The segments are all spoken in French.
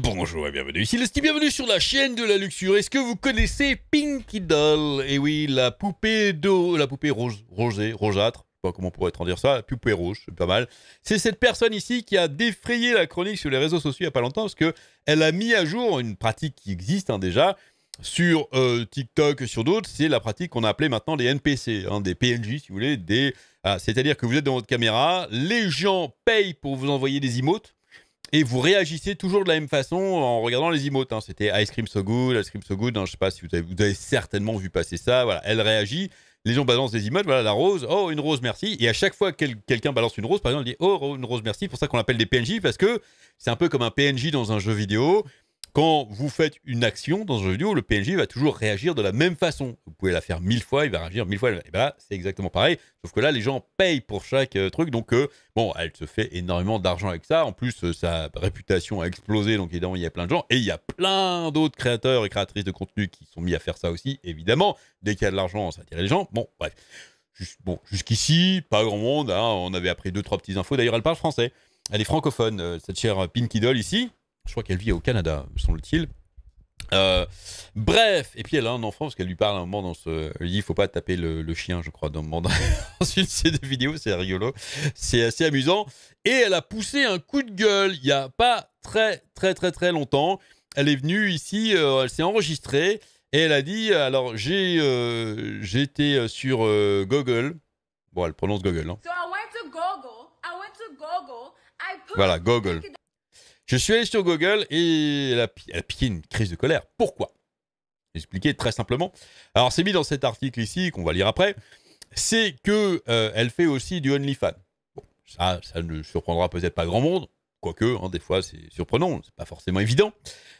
bonjour et bienvenue, ici bienvenue sur la chaîne de la luxure. Est-ce que vous connaissez Pinky Doll Et eh oui, la poupée de... la poupée rose, rosée, rougeâtre, pas comment on pourrait en dire ça, la poupée rouge, c'est pas mal. C'est cette personne ici qui a défrayé la chronique sur les réseaux sociaux il n'y a pas longtemps parce qu'elle a mis à jour une pratique qui existe hein, déjà, sur euh, TikTok TikTok, sur d'autres, c'est la pratique qu'on a appelée maintenant hein, des NPC, des PNJ si vous voulez, ah, c'est-à-dire que vous êtes dans votre caméra, les gens payent pour vous envoyer des emotes, et vous réagissez toujours de la même façon en regardant les emotes. Hein. C'était Ice Cream So Good, Ice Cream So Good. je hein. je sais pas si vous avez, certainement vu passer ça. elle réagit. Les gens balancent des emotes. Voilà, la rose. Oh, une rose, merci. Et à chaque fois que quelqu'un balance une rose, par exemple, elle dit Oh, une rose, merci. C'est pour ça qu'on l'appelle des PNJ parce que c'est un peu comme un PNJ dans un jeu vidéo. Quand vous faites une action dans un jeu vidéo, le PNJ va toujours réagir de la même façon. Vous pouvez la faire mille fois, il va réagir mille fois. Et eh ben c'est exactement pareil. Sauf que là, les gens payent pour chaque euh, truc. Donc, euh, bon, elle se fait énormément d'argent avec ça. En plus, euh, sa réputation a explosé. Donc, évidemment, il y a plein de gens. Et il y a plein d'autres créateurs et créatrices de contenu qui sont mis à faire ça aussi, évidemment. Dès qu'il y a de l'argent, ça attire les gens. Bon, bref. bon, jusqu'ici, pas grand monde. Hein. On avait appris deux, trois petites infos. D'ailleurs, elle parle français. Elle est francophone, cette chère Pinky Doll ici. Je crois qu'elle vit au Canada, semble-t-il. Euh, bref, et puis elle a un enfant parce qu'elle lui parle à un moment dans ce. Elle dit il faut pas taper le, chien, je crois, dans, dans... une série de vidéos, c'est rigolo, c'est assez amusant. Et elle a poussé un coup de gueule il n'y a pas très, très, très, très longtemps. Elle est venue ici, euh, elle s'est enregistrée et elle a dit alors j'ai euh, j'étais sur Google. Bon, elle prononce Google. Voilà, Google. Je suis allé sur Google et elle a, piqué une crise de colère. Pourquoi Expliquer très simplement. Alors, c'est mis dans cet article ici, qu'on va lire après, c'est que euh, elle fait aussi du OnlyFans. Bon, ça, ça ne surprendra peut-être pas grand monde, quoique, hein, des fois, c'est surprenant, c'est pas forcément évident,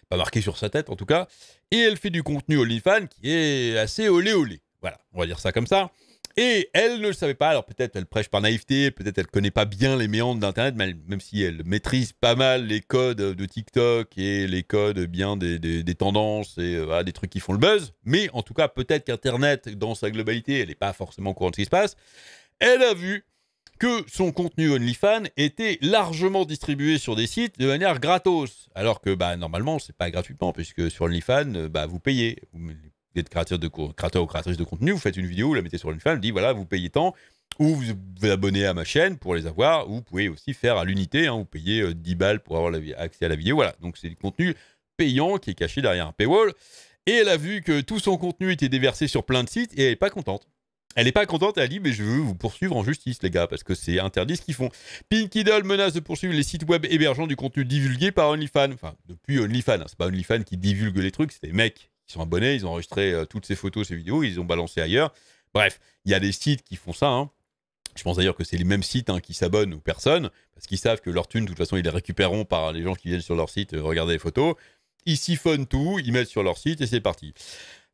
pas marqué sur sa tête en tout cas. Et elle fait du contenu OnlyFans qui est assez olé olé. Voilà, on va dire ça comme ça. Et elle ne le savait pas, alors peut-être elle prêche par naïveté, peut-être elle connaît pas bien les méandres d'Internet, même si elle maîtrise pas mal les codes de TikTok et les codes bien des, tendances et euh, des trucs qui font le buzz. Mais en tout cas, peut-être qu'Internet, dans sa globalité, elle n'est pas forcément au ce qui se passe. Elle a vu que son contenu OnlyFans était largement distribué sur des sites de manière gratos. Alors que bah, normalement, n'est pas gratuitement, puisque sur OnlyFans, euh, bah, vous payez d'être créateur, de, créateur ou créatrice de contenu, vous faites une vidéo, vous la mettez sur une femme, vous voilà, vous payez tant, ou vous vous abonnez à ma chaîne pour les avoir, ou vous pouvez aussi faire à l'unité, hein, vous payez 10 euh, balles pour avoir accès à la vidéo. Voilà, donc c'est du contenu payant qui est caché derrière un paywall. Et elle a vu que tout son contenu était déversé sur plein de sites et elle n'est pas contente. Elle n'est pas contente, elle dit Mais je veux vous poursuivre en justice, les gars, parce que c'est interdit ce qu'ils font. Pink menace de poursuivre les sites web hébergeant du contenu divulgué par OnlyFans. Enfin, depuis OnlyFans, hein, c'est pas OnlyFans qui divulgue les trucs, c'est les mecs ils sont abonnés, ils ont enregistré euh, toutes ces photos, ces vidéos, ils ont balancé ailleurs. Bref, il y a des sites qui font ça. Hein. Je pense d'ailleurs que c'est les mêmes sites hein, qui s'abonnent aux personnes, parce qu'ils savent que leur thunes, de toute façon, ils les récupéreront par les gens qui viennent sur leur site euh, regarder les photos. Ils siphonnent tout, ils mettent sur leur site et c'est parti.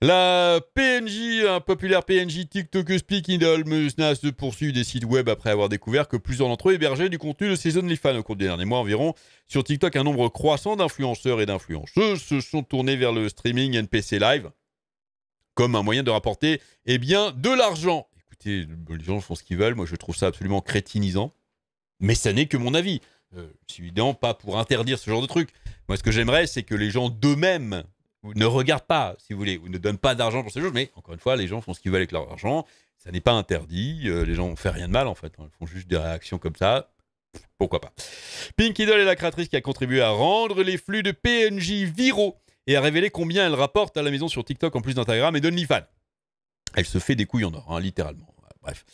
La PNJ, un populaire PNJ TikTok Speak Idol, Musna se poursuit des sites web après avoir découvert que plusieurs d'entre eux hébergeaient du contenu de ses OnlyFans au cours des derniers mois environ. Sur TikTok, un nombre croissant d'influenceurs et d'influenceuses se sont tournés vers le streaming NPC Live comme un moyen de rapporter eh bien, de l'argent. Écoutez, les gens font ce qu'ils veulent, moi je trouve ça absolument crétinisant, mais ça n'est que mon avis. Euh, évidemment pas pour interdire ce genre de truc. Moi, ce que j'aimerais, c'est que les gens d'eux-mêmes ou ne regarde pas, si vous voulez, ou ne donne pas d'argent pour ces choses. Mais encore une fois, les gens font ce qu'ils veulent avec leur argent. Ça n'est pas interdit. Euh, les gens ne font rien de mal, en fait. Hein. Ils font juste des réactions comme ça. Pourquoi pas Pink Idol est la créatrice qui a contribué à rendre les flux de PNJ viraux et à révéler combien elle rapporte à la maison sur TikTok en plus d'Instagram et d'OnlyFans. Elle se fait des couilles en or, hein, littéralement. Bref.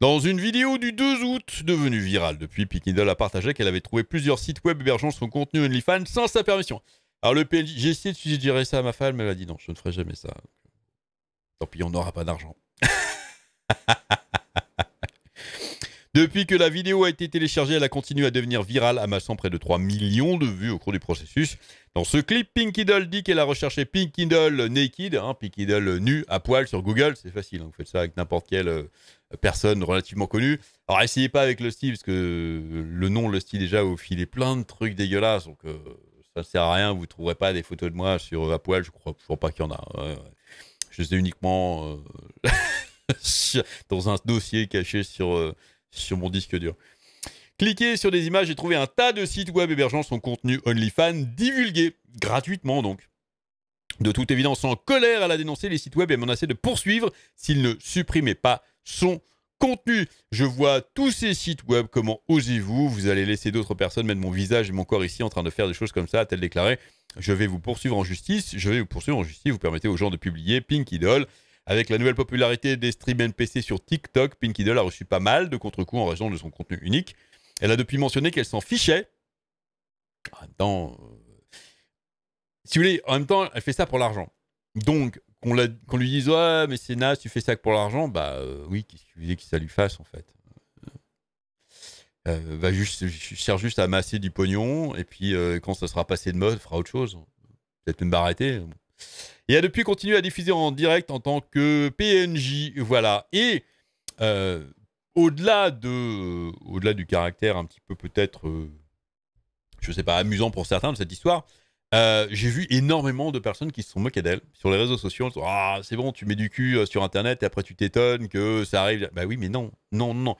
Dans une vidéo du 2 août, devenue virale depuis, Pink Idol a partagé qu'elle avait trouvé plusieurs sites web hébergeant son contenu OnlyFans sans sa permission. Alors le PNJ, j'ai essayé de suggérer ça à ma femme, elle a dit non, je ne ferai jamais ça. Tant pis, on n'aura pas d'argent. Depuis que la vidéo a été téléchargée, elle a continué à devenir virale, amassant près de 3 millions de vues au cours du processus. Dans ce clip, Pinky Doll dit qu'elle a recherché Pinky Doll naked, hein, Pinky Doll nu, à poil sur Google. C'est facile, hein, vous faites ça avec n'importe quelle euh, personne relativement connue. Alors essayez pas avec le parce que le nom le style déjà au filez plein de trucs dégueulasses. Donc euh, ça ne sert à rien, vous ne trouverez pas des photos de moi sur à poil, je crois pas qu'il y en a. Je les ai uniquement euh, dans un dossier caché sur, euh, sur mon disque dur. Cliquez sur des images et trouvez un tas de sites web hébergeant son contenu OnlyFans divulgué gratuitement donc. De toute évidence, en colère, à la dénoncer, les sites web et menacé de poursuivre s'ils ne supprimaient pas son contenu. Je vois tous ces sites web, comment osez-vous Vous allez laisser d'autres personnes mettre mon visage et mon corps ici en train de faire des choses comme ça, a-t-elle déclaré. Je vais vous poursuivre en justice, je vais vous poursuivre en justice, vous permettez aux gens de publier Pink Idol. Avec la nouvelle popularité des streams NPC sur TikTok, Pink Idol a reçu pas mal de contre-coups en raison de son contenu unique. Elle a depuis mentionné qu'elle s'en fichait. En euh, si vous voulez, en même temps, elle fait ça pour l'argent. Donc, qu'on lui dise ouais mais c'est naze tu fais ça que pour l'argent bah euh, oui qu'est-ce que que ça lui fasse en fait euh, va juste je cherche juste à amasser du pognon et puis euh, quand ça sera passé de mode fera autre chose peut-être même arrêter et a depuis continué à diffuser en direct en tant que PNJ voilà et au-delà de au-delà du caractère un petit peu peut-être je sais pas amusant pour certains de cette histoire euh, j'ai vu énormément de personnes qui se sont moquées d'elle sur les réseaux sociaux. Ah, c'est bon, tu mets du cul euh, sur Internet et après tu t'étonnes que ça arrive. Bah oui, mais non, non, non.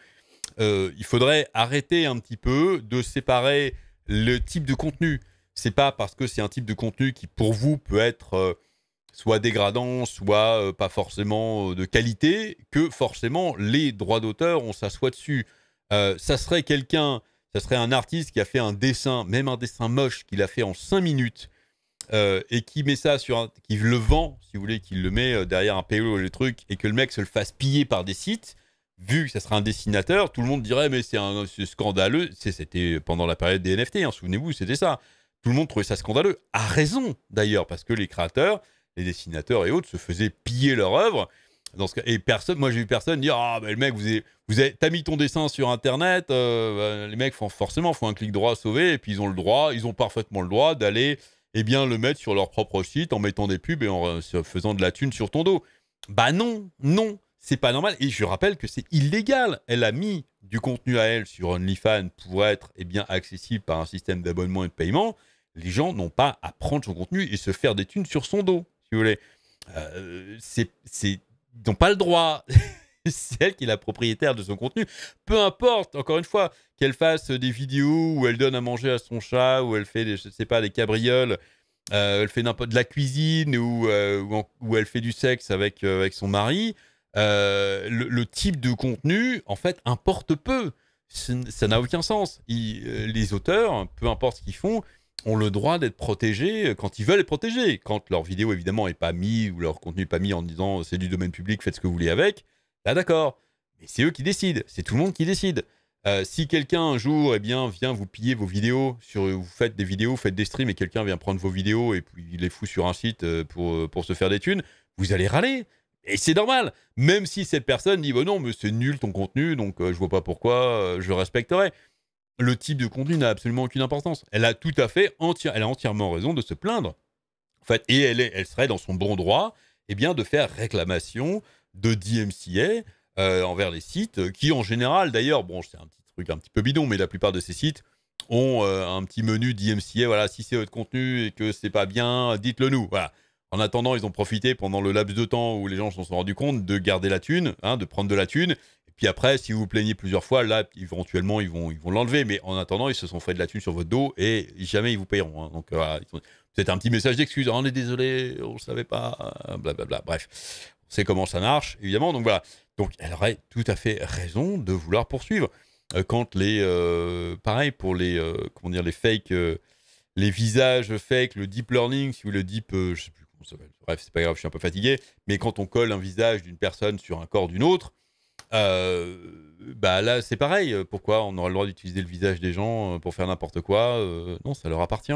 Euh, il faudrait arrêter un petit peu de séparer le type de contenu. C'est pas parce que c'est un type de contenu qui, pour vous, peut être soit dégradant, soit pas forcément de qualité, que forcément les droits d'auteur, on s'assoit dessus. ça serait quelqu'un ça serait un artiste qui a fait un dessin, même un dessin moche, qu'il a fait en 5 minutes, euh, et qui met ça sur un, qui le vend, si vous voulez, qu'il le met euh, derrière un PO, le truc, et que le mec se le fasse piller par des sites, vu que ça sera un dessinateur, tout le monde dirait, mais c'est un scandaleux. C'était pendant la période des NFT, hein, souvenez-vous, c'était ça. Tout le monde trouvait ça scandaleux, A raison d'ailleurs, parce que les créateurs, les dessinateurs et autres se faisaient piller leur œuvre et personne, moi j'ai vu personne dire ah ben le mec vous avez, vous avez, t'as mis ton dessin sur internet, euh, ben, les mecs font forcément font un clic droit à sauver et puis ils ont le droit, ils ont parfaitement le droit d'aller et eh bien le mettre sur leur propre site en mettant des pubs et en euh, faisant de la thune sur ton dos. Bah non, non, c'est pas normal. Et je rappelle que c'est illégal. Elle a mis du contenu à elle sur OnlyFans pour être et eh bien accessible par un système d'abonnement et de paiement. Les gens n'ont pas à prendre son contenu et se faire des thunes sur son dos, si vous voulez. Euh, c'est n'ont pas le droit. c'est elle qui est la propriétaire de son contenu. Peu importe, encore une fois, qu'elle fasse des vidéos où elle donne à manger à son chat, où elle fait, des, je sais pas, des cabrioles, euh, elle fait n'importe de la cuisine, ou euh, où, elle fait du sexe avec, euh, avec son mari. Le, type de contenu, en fait, importe peu. Ça n'a aucun sens. les auteurs, peu importe ce qu'ils font, ont le droit d'être protégés euh, quand ils veulent être protégés. Quand leur vidéo, évidemment, n'est pas mise ou leur contenu n'est pas mis en disant euh, c'est du domaine public, faites ce que vous voulez avec, là d'accord. Mais c'est eux qui décident, c'est tout le monde qui décide. Euh, si quelqu'un un jour eh bien, vient vous piller vos vidéos, sur, vous faites des vidéos, vous faites des streams et quelqu'un vient prendre vos vidéos et puis il les fout sur un site pour, se faire des thunes, vous allez râler. Et c'est normal, même si cette personne dit bon bah non, mais c'est nul ton contenu, donc je je vois pas pourquoi, je respecterai le type de contenu n'a absolument aucune importance. Elle a tout à fait elle a entièrement raison de se plaindre. En fait, et elle, est, elle serait dans son bon droit eh bien, de faire réclamation de DMCA euh, envers les sites euh, qui, en général, d'ailleurs, bon, c'est un petit truc un petit peu bidon, mais la plupart de ces sites ont euh, un petit menu DMCA. Voilà, si c'est votre contenu et que c'est pas bien, dites-le nous. Voilà. En attendant, ils ont profité pendant le laps de temps où les gens se sont rendus compte de garder la thune, hein, de prendre de la thune, puis après, si vous vous plaignez plusieurs fois, là, éventuellement, ils vont ils vont l'enlever. Mais en attendant, ils se sont fait de la thune sur votre dos et jamais ils vous paieront. Hein. Donc voilà, c'est un petit message d'excuse. Oh, on est désolé, on ne savait pas, blablabla. Bref, on sait comment ça marche, évidemment. Donc voilà. Donc elle aurait tout à fait raison de vouloir poursuivre. Euh, quand les. Euh, pareil pour les. Euh, comment dire, les fake les visages fake, le deep learning, si vous le deep, je sais plus comment ça s'appelle. Bref, c'est pas grave, je suis un peu fatigué. Mais quand on colle un visage d'une personne sur un corps d'une autre, euh, bah là, c'est pareil. Pourquoi on aura le droit d'utiliser le visage des gens euh, pour faire n'importe quoi euh, Non, ça leur appartient.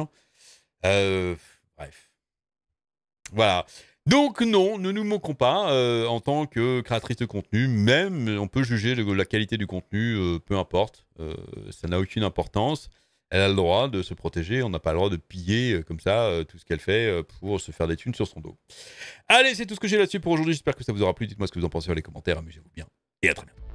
bref. Voilà. Donc non, ne nous moquons pas. en tant que créatrice de contenu, même on peut juger la qualité du contenu, peu importe. ça n'a aucune importance. Elle a le droit de se protéger. On n'a pas le droit de piller comme ça tout ce qu'elle fait pour se faire des thunes sur son dos. Allez, c'est tout ce que j'ai là-dessus pour aujourd'hui. J'espère que ça vous aura plu. Dites-moi ce que vous en pensez dans les commentaires. Amusez-vous bien et à très bientôt.